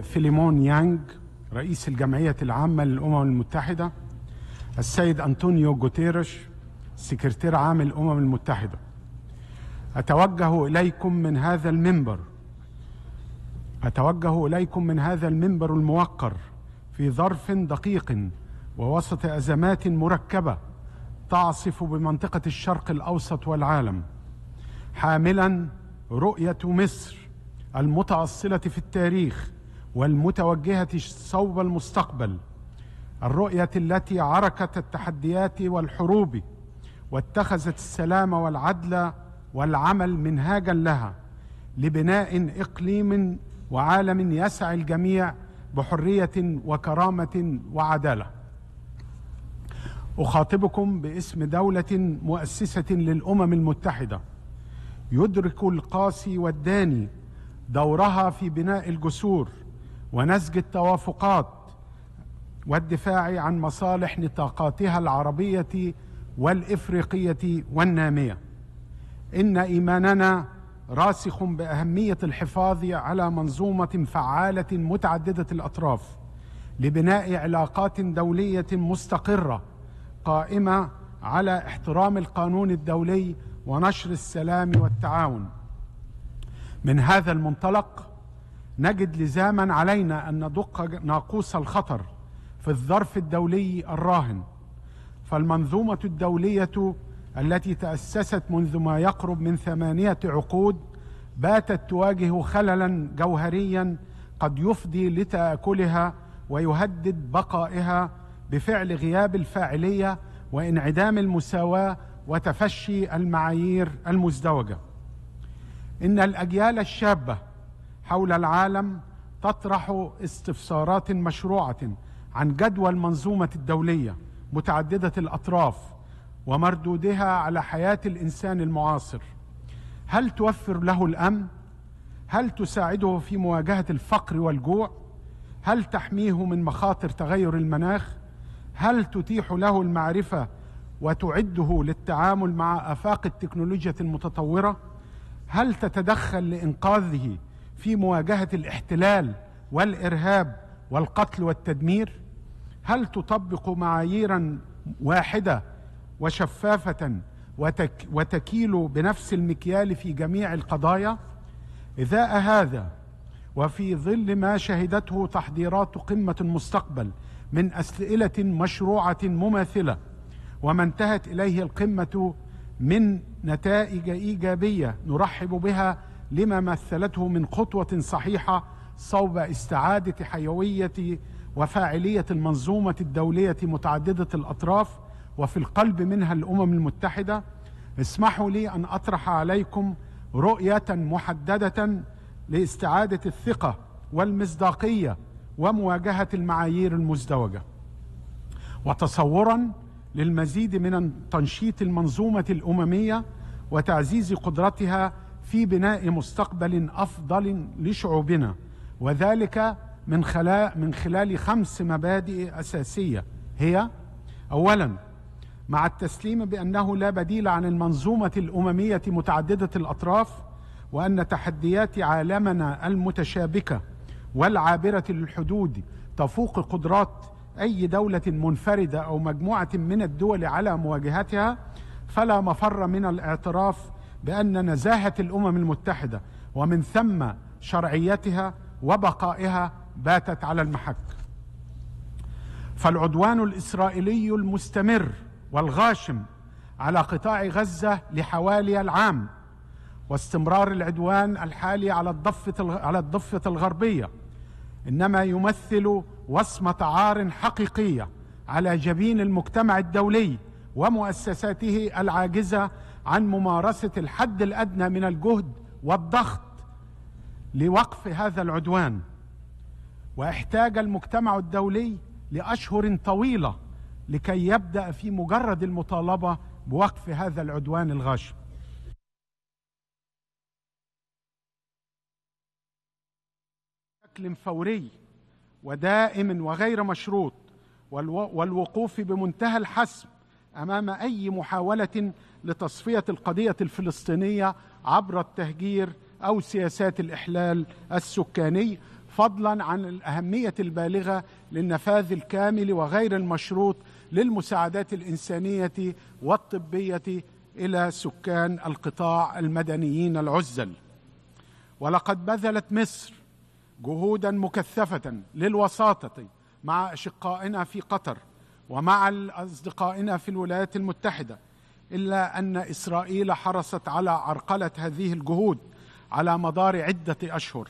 فيليمون يانج رئيس الجمعية العامة للأمم المتحدة السيد أنطونيو جوتيرش سكرتير عام الأمم المتحدة أتوجه إليكم من هذا المنبر أتوجه إليكم من هذا المنبر الموقر في ظرف دقيق ووسط أزمات مركبة تعصف بمنطقة الشرق الأوسط والعالم حاملا رؤية مصر المتأصلة في التاريخ والمتوجهه صوب المستقبل الرؤيه التي عركت التحديات والحروب واتخذت السلام والعدل والعمل منهاجا لها لبناء اقليم وعالم يسعى الجميع بحريه وكرامه وعداله اخاطبكم باسم دوله مؤسسه للامم المتحده يدرك القاسي والداني دورها في بناء الجسور ونسج التوافقات والدفاع عن مصالح نطاقاتها العربيه والافريقيه والناميه ان ايماننا راسخ باهميه الحفاظ على منظومه فعاله متعدده الاطراف لبناء علاقات دوليه مستقره قائمه على احترام القانون الدولي ونشر السلام والتعاون من هذا المنطلق نجد لزاما علينا ان ندق ناقوس الخطر في الظرف الدولي الراهن فالمنظومه الدوليه التي تاسست منذ ما يقرب من ثمانيه عقود باتت تواجه خللا جوهريا قد يفضي لتاكلها ويهدد بقائها بفعل غياب الفاعليه وانعدام المساواه وتفشي المعايير المزدوجه ان الاجيال الشابه حول العالم تطرح استفسارات مشروعه عن جدوى المنظومه الدوليه متعدده الاطراف ومردودها على حياه الانسان المعاصر هل توفر له الامن هل تساعده في مواجهه الفقر والجوع هل تحميه من مخاطر تغير المناخ هل تتيح له المعرفه وتعده للتعامل مع افاق التكنولوجيا المتطوره هل تتدخل لانقاذه في مواجهه الاحتلال والارهاب والقتل والتدمير هل تطبق معاييرا واحده وشفافه وتك وتكيل بنفس المكيال في جميع القضايا ازاء هذا وفي ظل ما شهدته تحضيرات قمه المستقبل من اسئله مشروعه مماثله وما انتهت اليه القمه من نتائج ايجابيه نرحب بها لما مثلته من خطوة صحيحة صوب استعادة حيوية وفاعلية المنظومة الدولية متعددة الأطراف وفي القلب منها الأمم المتحدة اسمحوا لي أن أطرح عليكم رؤية محددة لاستعادة الثقة والمصداقية ومواجهة المعايير المزدوجة وتصورا للمزيد من تنشيط المنظومة الأممية وتعزيز قدرتها في بناء مستقبل افضل لشعوبنا وذلك من خلال من خلال خمس مبادئ اساسيه هي اولا مع التسليم بانه لا بديل عن المنظومه الامميه متعدده الاطراف وان تحديات عالمنا المتشابكه والعابره للحدود تفوق قدرات اي دوله منفرده او مجموعه من الدول على مواجهتها فلا مفر من الاعتراف بأن نزاهة الأمم المتحدة ومن ثم شرعيتها وبقائها باتت على المحك فالعدوان الإسرائيلي المستمر والغاشم على قطاع غزة لحوالي العام واستمرار العدوان الحالي على الضفة على الضفة الغربية إنما يمثل وصمة عار حقيقية على جبين المجتمع الدولي ومؤسساته العاجزة عن ممارسه الحد الادنى من الجهد والضغط لوقف هذا العدوان واحتاج المجتمع الدولي لاشهر طويله لكي يبدا في مجرد المطالبه بوقف هذا العدوان الغاشم بشكل فوري ودائم وغير مشروط والوقوف بمنتهى الحسم امام اي محاوله لتصفيه القضيه الفلسطينيه عبر التهجير او سياسات الاحلال السكاني فضلا عن الاهميه البالغه للنفاذ الكامل وغير المشروط للمساعدات الانسانيه والطبيه الى سكان القطاع المدنيين العزل ولقد بذلت مصر جهودا مكثفه للوساطه مع اشقائنا في قطر ومع اصدقائنا في الولايات المتحده الا ان اسرائيل حرصت على عرقله هذه الجهود على مدار عده اشهر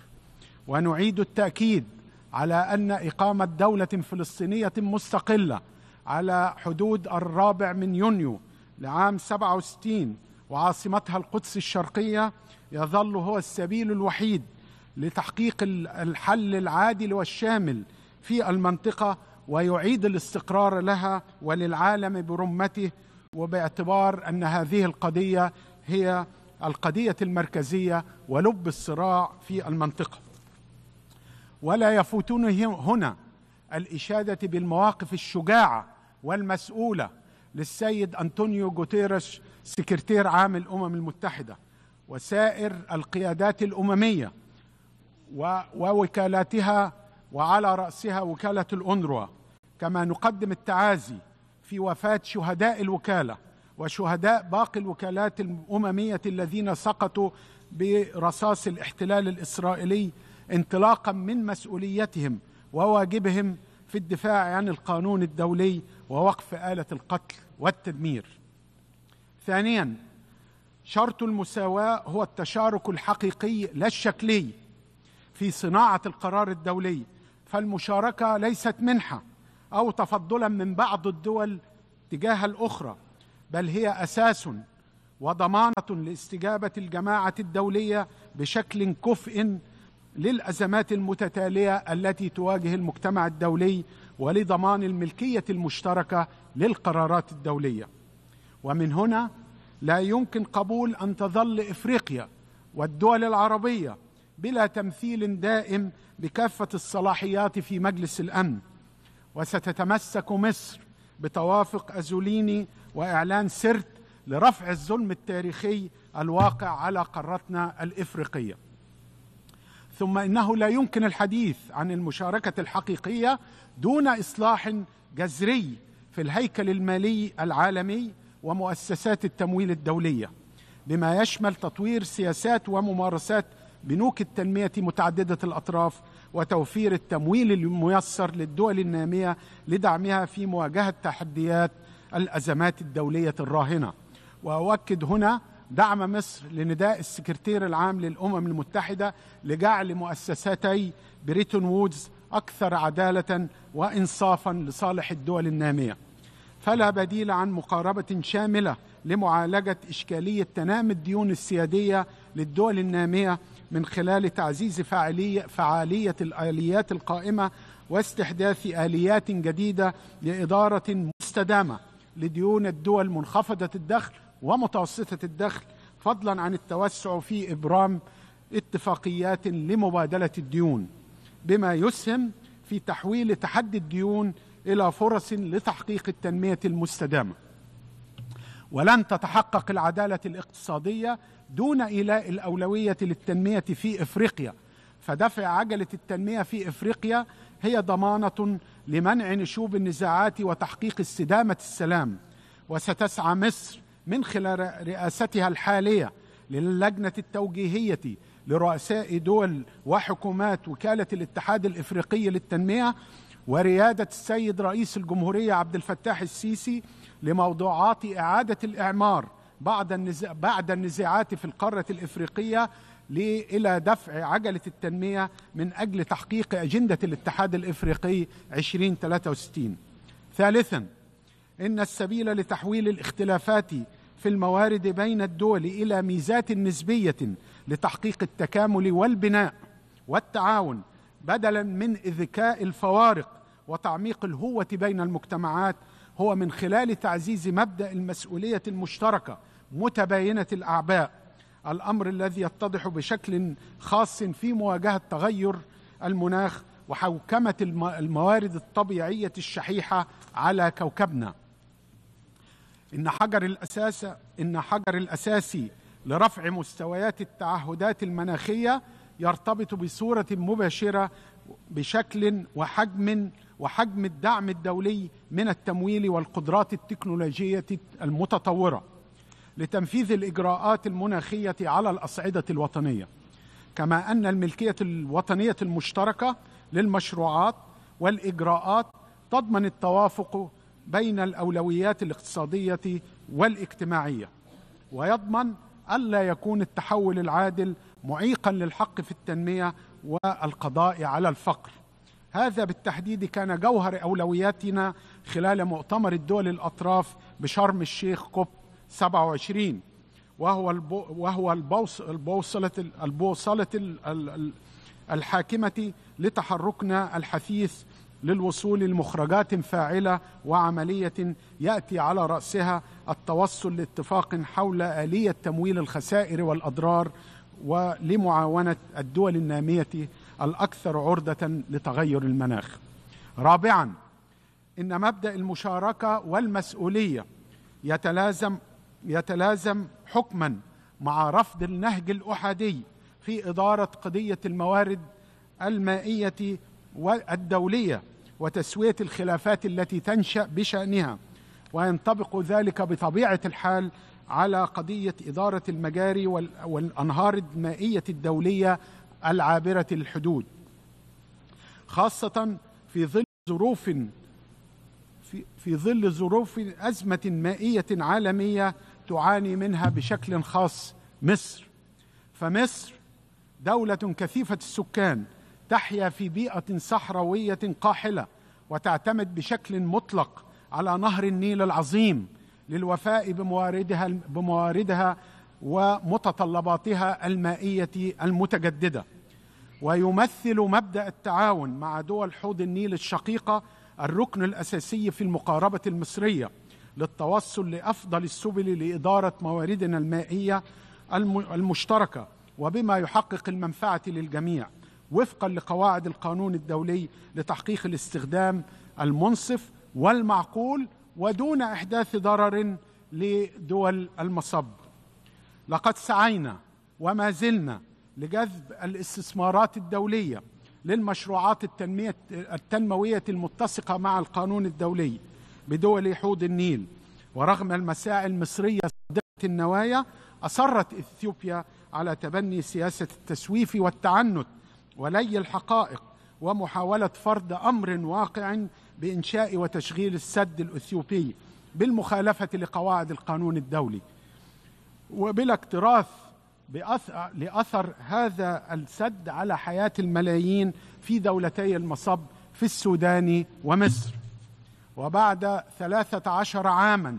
ونعيد التاكيد على ان اقامه دوله فلسطينيه مستقله على حدود الرابع من يونيو لعام 67 وعاصمتها القدس الشرقيه يظل هو السبيل الوحيد لتحقيق الحل العادل والشامل في المنطقه ويعيد الاستقرار لها وللعالم برمته وباعتبار ان هذه القضيه هي القضيه المركزيه ولب الصراع في المنطقه ولا يفوتني هنا الاشاده بالمواقف الشجاعه والمسؤوله للسيد انطونيو غوتيريش سكرتير عام الامم المتحده وسائر القيادات الامميه ووكالاتها وعلى رأسها وكالة الأنروا كما نقدم التعازي في وفاة شهداء الوكالة وشهداء باقي الوكالات الأممية الذين سقطوا برصاص الاحتلال الإسرائيلي انطلاقا من مسؤوليتهم وواجبهم في الدفاع عن القانون الدولي ووقف آلة القتل والتدمير. ثانيا شرط المساواة هو التشارك الحقيقي لا الشكلي في صناعة القرار الدولي فالمشاركه ليست منحه او تفضلا من بعض الدول تجاه الاخرى بل هي اساس وضمانه لاستجابه الجماعه الدوليه بشكل كفء للازمات المتتاليه التي تواجه المجتمع الدولي ولضمان الملكيه المشتركه للقرارات الدوليه ومن هنا لا يمكن قبول ان تظل افريقيا والدول العربيه بلا تمثيل دائم بكافه الصلاحيات في مجلس الامن وستتمسك مصر بتوافق ازوليني واعلان سرت لرفع الظلم التاريخي الواقع على قارتنا الافريقيه ثم انه لا يمكن الحديث عن المشاركه الحقيقيه دون اصلاح جذري في الهيكل المالي العالمي ومؤسسات التمويل الدوليه بما يشمل تطوير سياسات وممارسات بنوك التنمية متعددة الأطراف وتوفير التمويل الميسر للدول النامية لدعمها في مواجهة تحديات الأزمات الدولية الراهنة وأؤكد هنا دعم مصر لنداء السكرتير العام للأمم المتحدة لجعل مؤسستي بريتون وودز أكثر عدالة وإنصافا لصالح الدول النامية فلا بديل عن مقاربة شاملة لمعالجة إشكالية تنامي الديون السيادية للدول النامية من خلال تعزيز فعالية, فعالية الآليات القائمة واستحداث آليات جديدة لإدارة مستدامة لديون الدول منخفضة الدخل ومتوسطة الدخل فضلا عن التوسع في إبرام اتفاقيات لمبادلة الديون بما يسهم في تحويل تحدي الديون إلى فرص لتحقيق التنمية المستدامة ولن تتحقق العدالة الاقتصادية دون إيلاء الأولوية للتنمية في إفريقيا فدفع عجلة التنمية في إفريقيا هي ضمانة لمنع نشوب النزاعات وتحقيق استدامة السلام وستسعى مصر من خلال رئاستها الحالية للجنة التوجيهية لرؤساء دول وحكومات وكالة الاتحاد الإفريقي للتنمية وريادة السيد رئيس الجمهورية عبد الفتاح السيسي لموضوعات إعادة الإعمار بعد النزاع بعد النزاعات في القاره الافريقيه الى دفع عجله التنميه من اجل تحقيق اجنده الاتحاد الافريقي 2063. ثالثا ان السبيل لتحويل الاختلافات في الموارد بين الدول الى ميزات نسبيه لتحقيق التكامل والبناء والتعاون بدلا من اذكاء الفوارق وتعميق الهوه بين المجتمعات هو من خلال تعزيز مبدا المسؤوليه المشتركه متباينه الاعباء الامر الذي يتضح بشكل خاص في مواجهه تغير المناخ وحوكمه الموارد الطبيعيه الشحيحه على كوكبنا ان حجر الاساس ان حجر الاساسي لرفع مستويات التعهدات المناخيه يرتبط بصوره مباشره بشكل وحجم وحجم الدعم الدولي من التمويل والقدرات التكنولوجيه المتطوره لتنفيذ الإجراءات المناخية على الأصعدة الوطنية كما أن الملكية الوطنية المشتركة للمشروعات والإجراءات تضمن التوافق بين الأولويات الاقتصادية والاجتماعية ويضمن ألا يكون التحول العادل معيقا للحق في التنمية والقضاء على الفقر هذا بالتحديد كان جوهر أولوياتنا خلال مؤتمر الدول الأطراف بشرم الشيخ كوب 27 وهو وهو البوصلة البوصلة الحاكمة لتحركنا الحثيث للوصول لمخرجات فاعلة وعملية يأتي على رأسها التوصل لاتفاق حول آلية تمويل الخسائر والأضرار ولمعاونة الدول النامية الأكثر عرضة لتغير المناخ. رابعاً إن مبدأ المشاركة والمسؤولية يتلازم يتلازم حكما مع رفض النهج الاحادي في اداره قضيه الموارد المائيه والدوليه وتسويه الخلافات التي تنشا بشانها وينطبق ذلك بطبيعه الحال على قضيه اداره المجاري والانهار المائيه الدوليه العابره الحدود خاصه في ظل ظروف في, في ظل ظروف ازمه مائيه عالميه تعاني منها بشكل خاص مصر فمصر دوله كثيفه السكان تحيا في بيئه صحراويه قاحله وتعتمد بشكل مطلق على نهر النيل العظيم للوفاء بمواردها بمواردها ومتطلباتها المائيه المتجدده ويمثل مبدا التعاون مع دول حوض النيل الشقيقه الركن الاساسي في المقاربه المصريه للتوصل لافضل السبل لاداره مواردنا المائيه المشتركه وبما يحقق المنفعه للجميع وفقا لقواعد القانون الدولي لتحقيق الاستخدام المنصف والمعقول ودون احداث ضرر لدول المصب لقد سعينا وما زلنا لجذب الاستثمارات الدوليه للمشروعات التنميه التنمويه المتسقه مع القانون الدولي بدول حوض النيل ورغم المساعي المصرية صادقة النوايا أصرت إثيوبيا على تبني سياسة التسويف والتعنت ولي الحقائق ومحاولة فرض أمر واقع بإنشاء وتشغيل السد الأثيوبي بالمخالفة لقواعد القانون الدولي وبلا اكتراث بأثر لأثر هذا السد على حياة الملايين في دولتي المصب في السودان ومصر وبعد ثلاثة عشر عاما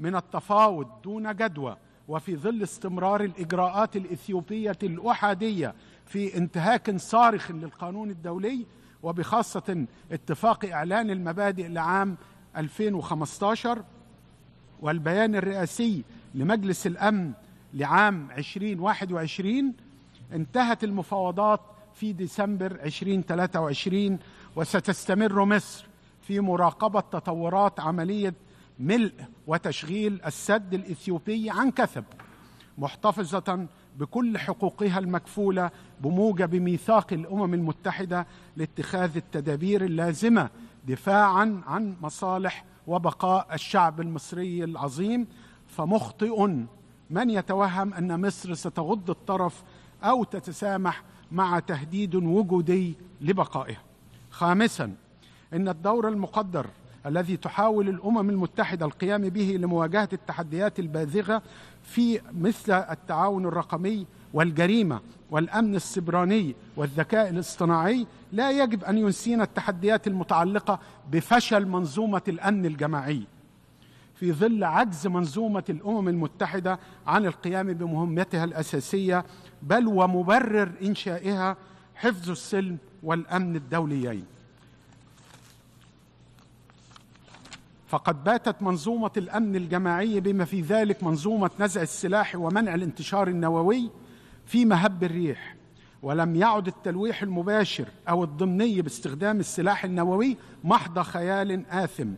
من التفاوض دون جدوى وفي ظل استمرار الإجراءات الإثيوبية الأحادية في انتهاك صارخ للقانون الدولي وبخاصة اتفاق إعلان المبادئ لعام 2015 والبيان الرئاسي لمجلس الأمن لعام 2021 انتهت المفاوضات في ديسمبر 2023 وستستمر مصر في مراقبه تطورات عمليه ملء وتشغيل السد الاثيوبي عن كثب محتفظه بكل حقوقها المكفوله بموجب ميثاق الامم المتحده لاتخاذ التدابير اللازمه دفاعا عن مصالح وبقاء الشعب المصري العظيم فمخطئ من يتوهم ان مصر ستغض الطرف او تتسامح مع تهديد وجودي لبقائها خامسا ان الدور المقدر الذي تحاول الامم المتحده القيام به لمواجهه التحديات الباذغه في مثل التعاون الرقمي والجريمه والامن السبراني والذكاء الاصطناعي لا يجب ان ينسينا التحديات المتعلقه بفشل منظومه الامن الجماعي في ظل عجز منظومه الامم المتحده عن القيام بمهمتها الاساسيه بل ومبرر انشائها حفظ السلم والامن الدوليين فقد باتت منظومه الامن الجماعي بما في ذلك منظومه نزع السلاح ومنع الانتشار النووي في مهب الريح ولم يعد التلويح المباشر او الضمني باستخدام السلاح النووي محض خيال اثم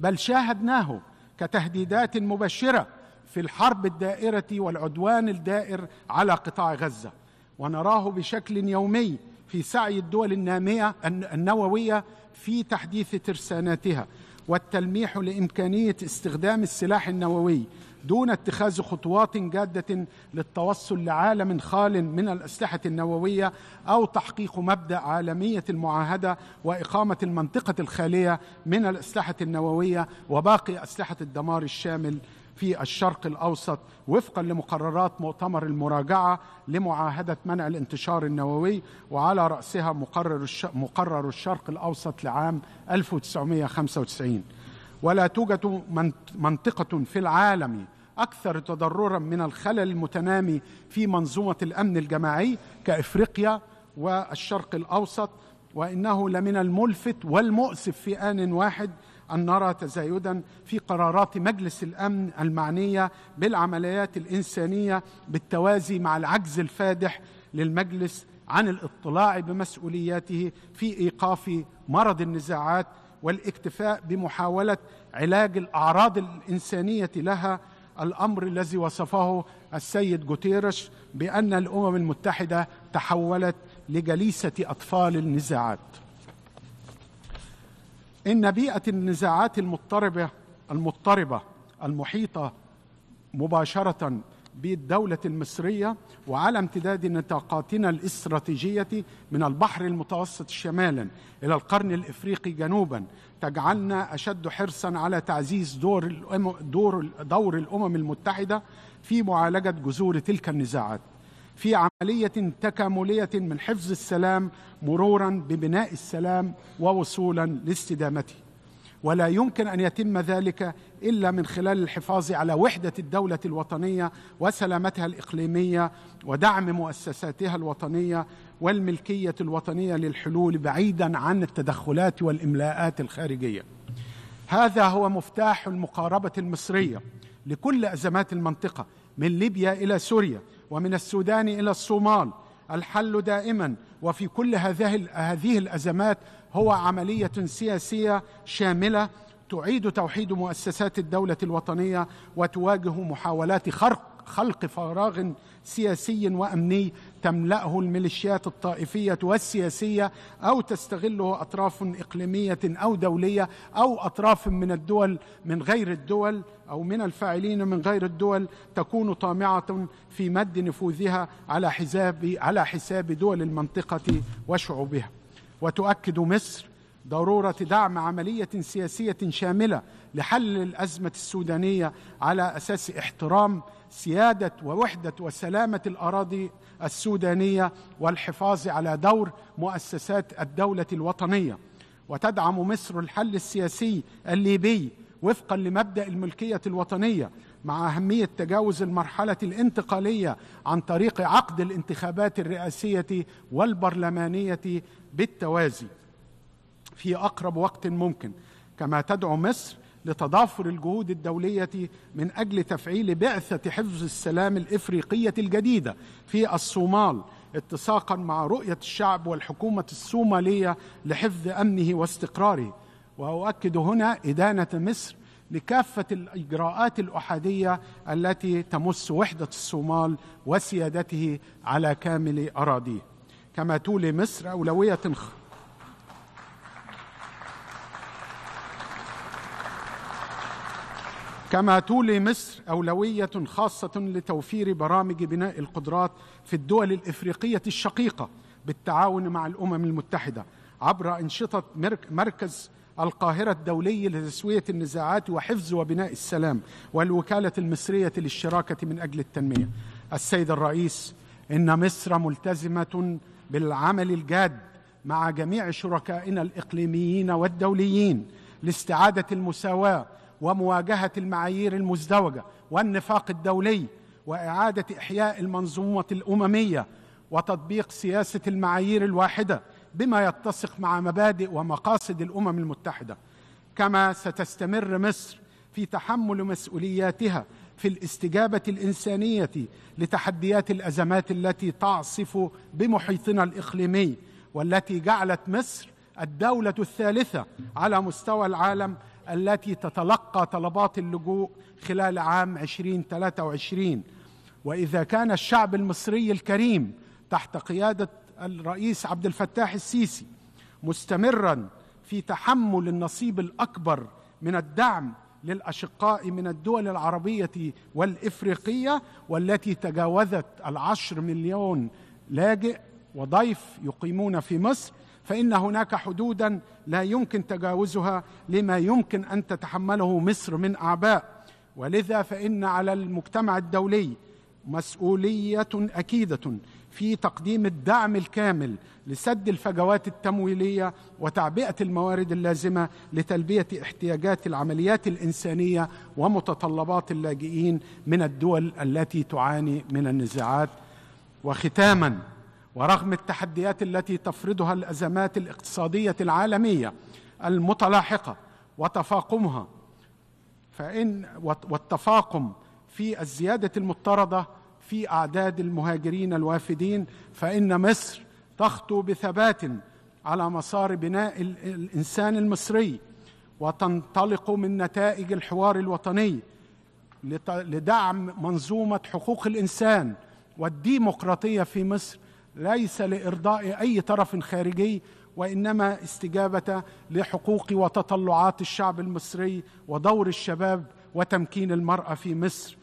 بل شاهدناه كتهديدات مبشره في الحرب الدائره والعدوان الدائر على قطاع غزه ونراه بشكل يومي في سعي الدول الناميه النوويه في تحديث ترساناتها والتلميح لامكانيه استخدام السلاح النووي دون اتخاذ خطوات جاده للتوصل لعالم خال من الاسلحه النوويه او تحقيق مبدا عالميه المعاهده واقامه المنطقه الخاليه من الاسلحه النوويه وباقي اسلحه الدمار الشامل في الشرق الاوسط وفقا لمقررات مؤتمر المراجعه لمعاهده منع الانتشار النووي وعلى راسها مقرر مقرر الشرق الاوسط لعام 1995 ولا توجد منطقه في العالم اكثر تضررا من الخلل المتنامي في منظومه الامن الجماعي كافريقيا والشرق الاوسط وانه لمن الملفت والمؤسف في ان واحد ان نرى تزايدا في قرارات مجلس الامن المعنيه بالعمليات الانسانيه بالتوازي مع العجز الفادح للمجلس عن الاطلاع بمسؤولياته في ايقاف مرض النزاعات والاكتفاء بمحاوله علاج الاعراض الانسانيه لها الامر الذي وصفه السيد جوتيرش بان الامم المتحده تحولت لجليسه اطفال النزاعات إن بيئة النزاعات المضطربة المضطربة المحيطة مباشرة بالدولة المصرية وعلى امتداد نطاقاتنا الاستراتيجية من البحر المتوسط شمالا إلى القرن الإفريقي جنوبا تجعلنا أشد حرصا على تعزيز دور, دور, دور الأمم المتحدة في معالجة جذور تلك النزاعات في عملية تكاملية من حفظ السلام مرورا ببناء السلام ووصولا لاستدامته ولا يمكن ان يتم ذلك الا من خلال الحفاظ على وحده الدوله الوطنيه وسلامتها الاقليميه ودعم مؤسساتها الوطنيه والملكيه الوطنيه للحلول بعيدا عن التدخلات والاملاءات الخارجيه. هذا هو مفتاح المقاربه المصريه لكل ازمات المنطقه من ليبيا الى سوريا ومن السودان الى الصومال الحل دائما وفي كل هذه هذه الازمات هو عمليه سياسيه شامله تعيد توحيد مؤسسات الدوله الوطنيه وتواجه محاولات خرق خلق فراغ سياسي وامني تملاه الميليشيات الطائفيه والسياسيه او تستغله اطراف اقليميه او دوليه او اطراف من الدول من غير الدول او من الفاعلين من غير الدول تكون طامعه في مد نفوذها على حساب على حساب دول المنطقه وشعوبها وتؤكد مصر ضروره دعم عمليه سياسيه شامله لحل الازمه السودانيه على اساس احترام سياده ووحده وسلامه الاراضي السودانيه والحفاظ على دور مؤسسات الدوله الوطنيه وتدعم مصر الحل السياسي الليبي وفقا لمبدا الملكيه الوطنيه مع اهميه تجاوز المرحله الانتقاليه عن طريق عقد الانتخابات الرئاسيه والبرلمانيه بالتوازي في اقرب وقت ممكن كما تدعو مصر لتضافر الجهود الدوليه من اجل تفعيل بعثه حفظ السلام الافريقيه الجديده في الصومال اتساقا مع رؤيه الشعب والحكومه الصوماليه لحفظ امنه واستقراره واؤكد هنا ادانه مصر لكافه الاجراءات الاحاديه التي تمس وحده الصومال وسيادته على كامل اراضيه كما تولي مصر اولويه كما تولي مصر أولوية خاصة لتوفير برامج بناء القدرات في الدول الإفريقية الشقيقة بالتعاون مع الأمم المتحدة عبر أنشطة مركز القاهرة الدولي لتسوية النزاعات وحفظ وبناء السلام والوكالة المصرية للشراكة من أجل التنمية السيد الرئيس إن مصر ملتزمة بالعمل الجاد مع جميع شركائنا الإقليميين والدوليين لاستعادة المساواة ومواجهه المعايير المزدوجه والنفاق الدولي واعاده احياء المنظومه الامميه وتطبيق سياسه المعايير الواحده بما يتسق مع مبادئ ومقاصد الامم المتحده كما ستستمر مصر في تحمل مسؤولياتها في الاستجابه الانسانيه لتحديات الازمات التي تعصف بمحيطنا الاقليمي والتي جعلت مصر الدوله الثالثه على مستوى العالم التي تتلقى طلبات اللجوء خلال عام 2023 وإذا كان الشعب المصري الكريم تحت قيادة الرئيس عبد الفتاح السيسي مستمرا في تحمل النصيب الأكبر من الدعم للأشقاء من الدول العربية والإفريقية والتي تجاوزت العشر مليون لاجئ وضيف يقيمون في مصر فان هناك حدودا لا يمكن تجاوزها لما يمكن ان تتحمله مصر من اعباء ولذا فان على المجتمع الدولي مسؤوليه اكيده في تقديم الدعم الكامل لسد الفجوات التمويليه وتعبئه الموارد اللازمه لتلبيه احتياجات العمليات الانسانيه ومتطلبات اللاجئين من الدول التي تعاني من النزاعات وختاما ورغم التحديات التي تفرضها الازمات الاقتصاديه العالميه المتلاحقه وتفاقمها فان والتفاقم في الزياده المضطرده في اعداد المهاجرين الوافدين فان مصر تخطو بثبات على مسار بناء الانسان المصري وتنطلق من نتائج الحوار الوطني لدعم منظومه حقوق الانسان والديمقراطيه في مصر ليس لارضاء اي طرف خارجي وانما استجابه لحقوق وتطلعات الشعب المصري ودور الشباب وتمكين المراه في مصر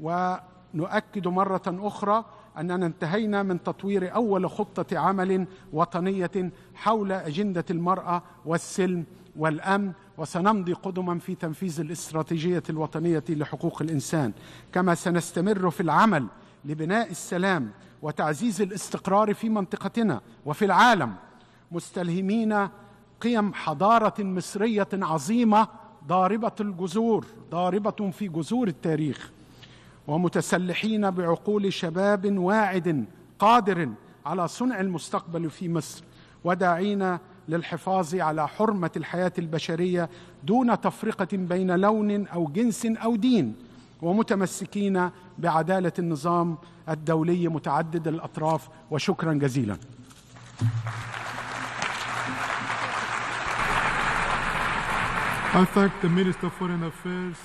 ونؤكد مره اخرى اننا انتهينا من تطوير اول خطه عمل وطنيه حول اجنده المراه والسلم والامن وسنمضي قدما في تنفيذ الاستراتيجيه الوطنيه لحقوق الانسان كما سنستمر في العمل لبناء السلام وتعزيز الاستقرار في منطقتنا وفي العالم مستلهمين قيم حضاره مصريه عظيمه ضاربه الجذور ضاربه في جذور التاريخ ومتسلحين بعقول شباب واعد قادر على صنع المستقبل في مصر وداعين للحفاظ على حرمه الحياه البشريه دون تفرقه بين لون او جنس او دين ومتمسكين بعداله النظام الدولي متعدد الاطراف وشكرا جزيلا I thank the Minister of Foreign Affairs